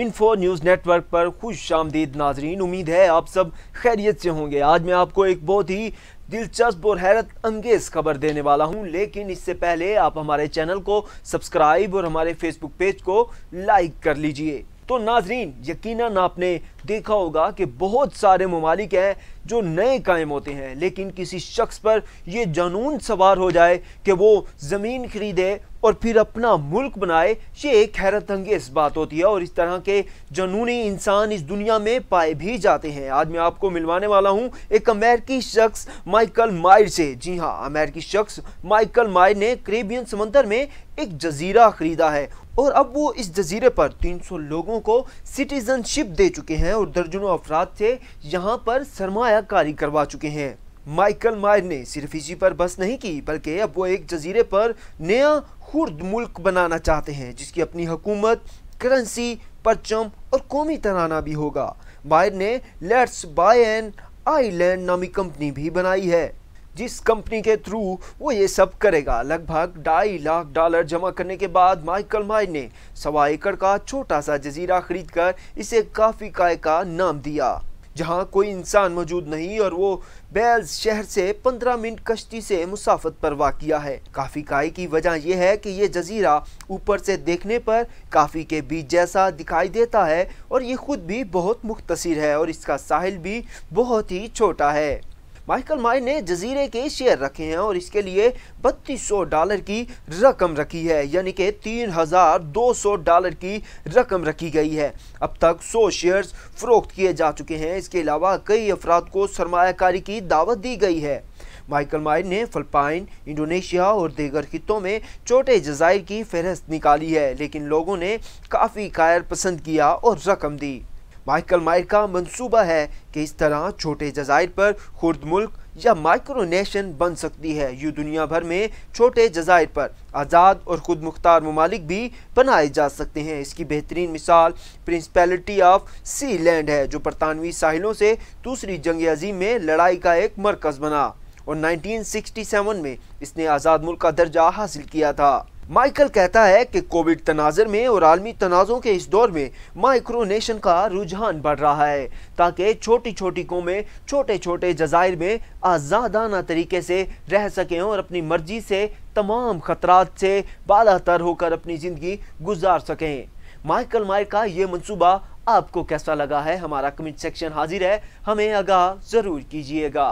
info news network पर खुश आमदीद नाजरीन उम्मीद है आप सब खैरियत से होंगे आज मैं आपको एक बहुत ही दिलचस्प और हैरत अंगेज़ खबर देने वाला हूं लेकिन इससे पहले आप हमारे चैनल को सब्सक्राइब और हमारे फेसबुक पेज को लाइक कर लीजिए तो नाजरीन यकीनन आपने देखा होगा कि बहुत सारे ममालिक हैं जो नए कायम होते हैं लेकिन किसी शख्स पर यह जानून सवार हो जाए कि वो ज़मीन खरीदे और फिर अपना मुल्क बनाए ये एक हैरत अंगेज बात होती है और इस तरह के जनूनी इंसान इस दुनिया में पाए भी जाते हैं आज मैं आपको मिलवाने वाला हूँ एक अमेरिकी शख्स माइकल मायर से जी हाँ अमेरिकी शख्स माइकल मायर ने करेबियन समंदर में एक जजीरा खरीदा है और अब वो इस जजीरे पर 300 लोगों को सिटीजनशिप दे चुके हैं और दर्जनों अफराद से यहाँ पर सरमाकारी करवा चुके हैं माइकल मायर ने सिर्फ इसी पर बस नहीं की बल्कि अब वो एक जजीरे पर नया खुर्द मुल्क बनाना चाहते हैं जिसकी अपनी हुकूमत करेंसी परचम और कौमी तराना भी होगा मायर ने लेट्स बाय एन आईलैंड नामी कंपनी भी बनाई है जिस कंपनी के थ्रू वो ये सब करेगा लगभग ढाई लाख डॉलर जमा करने के बाद माइकल मायर ने सवा एकड़ का छोटा सा जजीरा खरीदकर इसे काफ़ी काय का नाम दिया जहां कोई इंसान मौजूद नहीं और वो बैल शहर से 15 मिनट कश्ती से मुसाफत पर वाक़ है काफ़ी काई की वजह यह है कि ये जजीरा ऊपर से देखने पर काफ़ी के बीच जैसा दिखाई देता है और ये ख़ुद भी बहुत मुख्तर है और इसका साहिल भी बहुत ही छोटा है माइकल माय ने जजीरे के शेयर रखे हैं और इसके लिए बत्तीस सौ डॉलर की रकम रखी है यानी कि तीन हज़ार दो सौ डॉलर की रकम रखी गई है अब तक सौ शेयर्स फ़रोख्त किए जा चुके हैं इसके अलावा कई अफराद को सरमाकारी की दावत दी गई है माइकल मायर ने फलपाइन इंडोनेशिया और देगर खितों में छोटे जजायर की फहरस्त निकाली है लेकिन लोगों ने काफ़ी कायर पसंद किया और रकम दी माइकल मायर का मंसूबा है कि इस तरह छोटे जजायर पर खुर्द मुल्क या माइक्रोनेशन बन सकती है यूँ दुनिया भर में छोटे जजायर पर आज़ाद और ख़ुद मुख्तार ममालिक भी बनाए जा सकते हैं इसकी बेहतरीन मिसाल प्रिंसपैलिटी ऑफ सी लैंड है जो बरतानवी साहिलों से दूसरी जंग अजीम में लड़ाई का एक मरकज़ बना और 1967 में इसने आज़ाद मुल्क का दर्जा हासिल किया था माइकल कहता है कि कोविड तनाजर में और आलमी तनाज़ों के इस दौर में माइक्रोनेशन का रुझान बढ़ रहा है ताकि छोटी छोटी कौमें छोटे छोटे जजायर में आज़ादाना तरीके से रह सकें और अपनी मर्जी से तमाम खतरा से बालातर होकर अपनी ज़िंदगी गुजार सकें माइकल मायर का ये मनसूबा आपको कैसा लगा है हमारा कमेंट सेक्शन हाजिर है हमें आगाह ज़रूर कीजिएगा